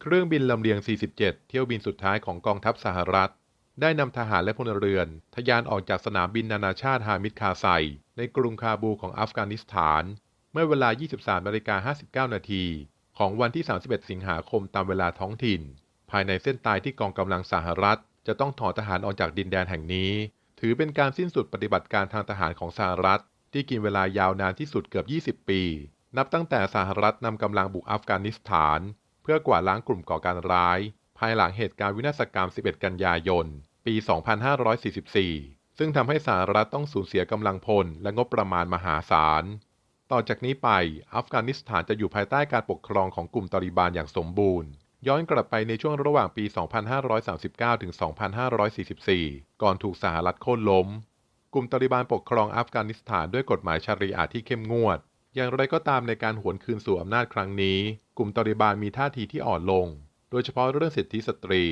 เครื่องบินลำเลียง 47 เที่ยวบินสุดท้ายของกองทัพสหรัฐ ได้นำทหารและพลเรือน ทยานออกจากสนามบินนานาชาติฮามิดคาไซในกรุงคาบูของอัฟกานิสถาน เมื่อเวลา 23นาฬิกา59 นาที ของวันที่ 31 สิงหาคมตามเวลาท้องถิ่น ภายในเส้นตายที่กองกำลังสหรัฐ จะต้องถอนทหารออกจากดินแดนแห่งนี้ ถือเป็นการสิ้นสุดปฏิบัติการทางทหารของสหรัฐที่กินเวลายาวนานที่สุดเกือบ 20 ปี นับตั้งแต่สหรัฐนำกำลังบุกอัฟกานิสถานเพื่อกวาดล้างกลุ่มก่อการร้าย ภายหลังเหตุการณ์วินาศกรรม 11 กันยายน ปี 2544 ซึ่งทำให้สหรัฐต้องสูญเสียกำลังพลและงบประมาณมหาศาล ต่อจากนี้ไป อัฟกานิสถานจะอยู่ภายใต้การปกครองของกลุ่มตาลิบานอย่างสมบูรณ์ ย้อนกลับไปในช่วงระหว่างปี 2539ถึง2544 ก่อนถูกสหรัฐโค่นล้ม กลุ่มตาลิบานปกครองอัฟกานิสถานด้วยกฎหมายชารีอะที่เข้มงวด อย่างไรก็ตามในการหวนคืนสู่อำนาจครั้งนี้กลุ่มตาลิบานมีท่าทีที่อ่อนลง โดยเฉพาะเรื่องสิทธิสตรี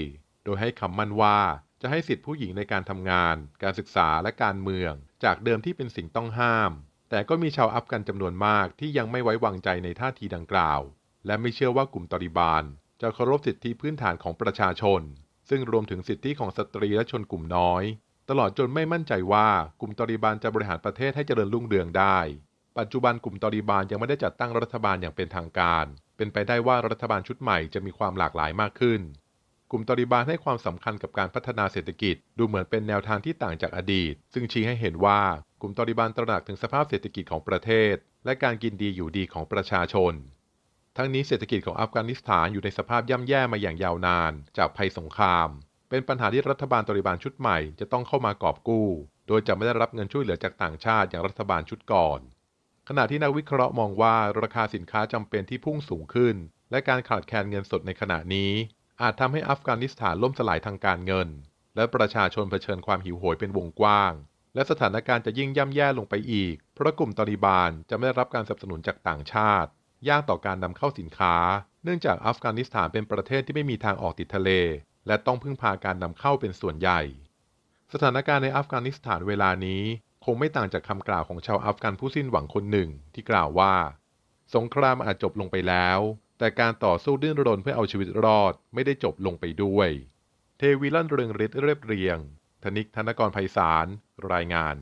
โดยให้คำมั่นว่าจะให้สิทธิผู้หญิงในการทำงาน การศึกษาและการเมือง จากเดิมที่เป็นสิ่งต้องห้าม แต่ก็มีชาวอัฟกันจำนวนมากที่ยังไม่ไว้วางใจในท่าทีดังกล่าว และไม่เชื่อว่ากลุ่มตาลิบานจะเคารพสิทธิพื้นฐานของประชาชน ซึ่งรวมถึงสิทธิของสตรีและชนกลุ่มน้อย ตลอดจนไม่มั่นใจว่ากลุ่มตาลิบานจะบริหารประเทศให้เจริญรุ่งเรืองได้ ปัจจุบันกลุ่มตาลิบานยังไม่ได้จัดตั้งรัฐบาลอย่างเป็นทางการเป็นไปได้ว่ารัฐบาลชุดใหม่จะมีความหลากหลายมากขึ้น กลุ่มตอริบานให้ความสำคัญกับการพัฒนาเศรษฐกิจ ดูเหมือนเป็นแนวทางที่ต่างจากอดีต ซึ่งชี้ให้เห็นว่ากลุ่มตอริบานตระหนักถึงสภาพเศรษฐกิจของประเทศ และการกินดีอยู่ดีของประชาชน ทั้งนี้เศรษฐกิจของอัฟกานิสถานอยู่ในสภาพย่ำแย่มาอย่างยาวนาน จากภัยสงคราม เป็นปัญหาที่รัฐบาลตอริบานชุดใหม่จะต้องเข้ามากอบกู้ โดยจะไม่ได้รับเงินช่วยเหลือจากต่างชาติอย่างรัฐบาลชุดก่อนขณะที่นักวิเคราะห์มองว่าราคาสินค้าจำเป็นที่พุ่งสูงขึ้นและการขาดแคลนเงินสดในขณะนี้อาจทำให้อัฟกานิสถานล่มสลายทางการเงินและประชาชนเผชิญความหิวโหยเป็นวงกว้างและสถานการณ์จะยิ่งย่ำแย่ลงไปอีกเพราะกลุ่มตอริบานจะไม่ได้รับการสนับสนุนจากต่างชาติยากต่อการนำเข้าสินค้าเนื่องจากอัฟกานิสถานเป็นประเทศที่ไม่มีทางออกติดทะเลและต้องพึ่งพาการนำเข้าเป็นส่วนใหญ่สถานการณ์ในอัฟกานิสถานเวลานี้คงไม่ต่างจากคำกล่าวของชาวอัฟกันผู้สิ้นหวังคนหนึ่งที่กล่าวว่า สงครามอาจจบลงไปแล้ว แต่การต่อสู้ดิ้นรนเพื่อเอาชีวิตรอดไม่ได้จบลงไปด้วย เทวีลันเรืองฤทธิ์เรียบเรียง ธนิกธนกรไพศาลรายงาน